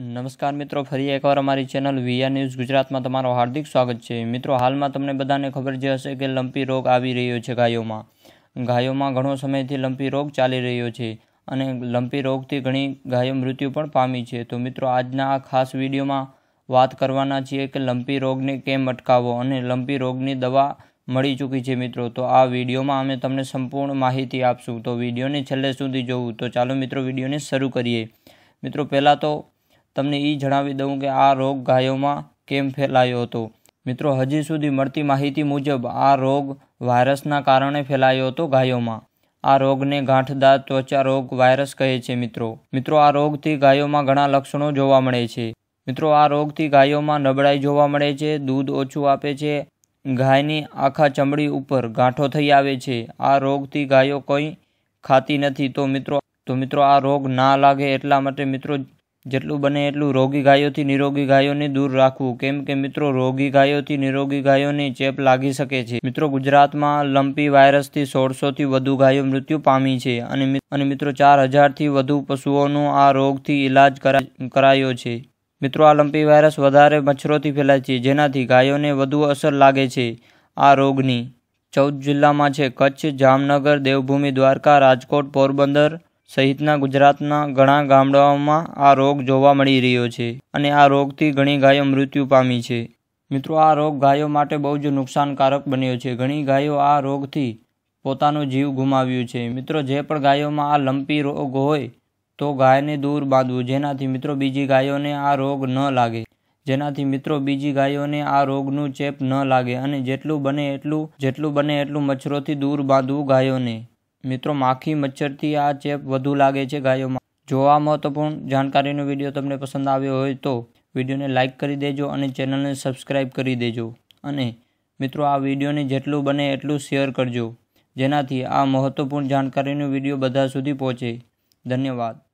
નમસ્કાર મિત્રો ફરી એકવાર અમારી ચેનલ વીઆર ન્યૂઝ ગુજરાતમાં તમારું હાર્દિક સ્વાગત છે મિત્રો હાલમાં તમને બધાને ખબર જે હશે કે લંપી રોગ આવી રહ્યો છે ગાયોમાં ગાયોમાં ઘણો સમયથી લંપી રોગ ચાલી રહ્યો છે અને લંપી રોગથી ઘણી ગાયો મૃત્યુ પણ પામી છે તો મિત્રો આજના આ ખાસ વિડીયોમાં વાત કરવાના છીએ કે લંપી રોગને કેમ અટકાવો અને લંપી રોગની દવા મળી ચૂકી છે મિત્રો તો આ વિડીયોમાં અમે તમને સંપૂર્ણ માહિતી આપશું તો વિડીયોને છેલ્લે સુધી જોવું તો ચાલો મિત્રો વિડીયોને શરૂ કરીએ મિત્રો પહેલાં તો તમને એ જણાવી દઉં કે આ રોગ ગાયોમાં કેમ ફેલાયો હતો મિત્રો હજી સુધી મળતી માહિતી મુજબ આ રોગ વાયરસના કારણે ફેલાયો હતો ગાયોમાં આ રોગને ગાંઠદાર ત્વચા રોગ વાયરસ કહે છે મિત્રો મિત્રો આ રોગથી ગાયોમાં ઘણા લક્ષણો જોવા મળે છે મિત્રો આ રોગથી ગાયોમાં નબળાઈ જોવા મળે છે દૂધ ઓછું આપે છે ગાયની આખા ચમડી ઉપર ગાંઠો થઈ આવે છે આ રોગથી ગાયો કંઈ ખાતી નથી તો મિત્રો તો મિત્રો આ રોગ ના લાગે એટલા માટે મિત્રો જેટલું બને એટલું રોગી ગાયોથી નિરોગી ગાયોને દૂર રાખવું કેમ કે મિત્રો રોગી ગાયોથી નિરોગી ગાયોને ચેપ લાગી શકે છે મિત્રો ગુજરાતમાં લંપી વાયરસથી સોળસોથી વધુ ગાયો મૃત્યુ પામી છે અને મિત્રો ચાર હજારથી વધુ પશુઓનો આ રોગથી ઇલાજ કરાયો છે મિત્રો આ લંપી વાયરસ વધારે મચ્છરોથી ફેલાય છે જેનાથી ગાયોને વધુ અસર લાગે છે આ રોગની ચૌદ જિલ્લામાં છે કચ્છ જામનગર દેવભૂમિ દ્વારકા રાજકોટ પોરબંદર સહિતના ગુજરાતના ઘણા ગામડાઓમાં આ રોગ જોવા મળી રહ્યો છે અને આ રોગથી ઘણી ગાયો મૃત્યુ પામી છે મિત્રો આ રોગ ગાયો માટે બહુ જ નુકસાનકારક બન્યો છે ઘણી ગાયો આ રોગથી પોતાનો જીવ ગુમાવ્યું છે મિત્રો જે પણ ગાયોમાં આ લંપી રોગ હોય તો ગાયને દૂર બાંધવું જેનાથી મિત્રો બીજી ગાયોને આ રોગ ન લાગે જેનાથી મિત્રો બીજી ગાયોને આ રોગનું ચેપ ન લાગે અને જેટલું બને એટલું જેટલું બને એટલું મચ્છરોથી દૂર બાંધવું ગાયોને મિત્રો માખી મચ્છરથી આ ચેપ વધુ લાગે છે ગાયોમાં જો આ મહત્વપૂર્ણ જાણકારીનો વિડીયો તમને પસંદ આવ્યો હોય તો વિડીયોને લાઇક કરી દેજો અને ચેનલને સબસ્ક્રાઇબ કરી દેજો અને મિત્રો આ વિડીયોને જેટલું બને એટલું શેર કરજો જેનાથી આ મહત્વપૂર્ણ જાણકારીનો વિડીયો બધા સુધી પહોંચે ધન્યવાદ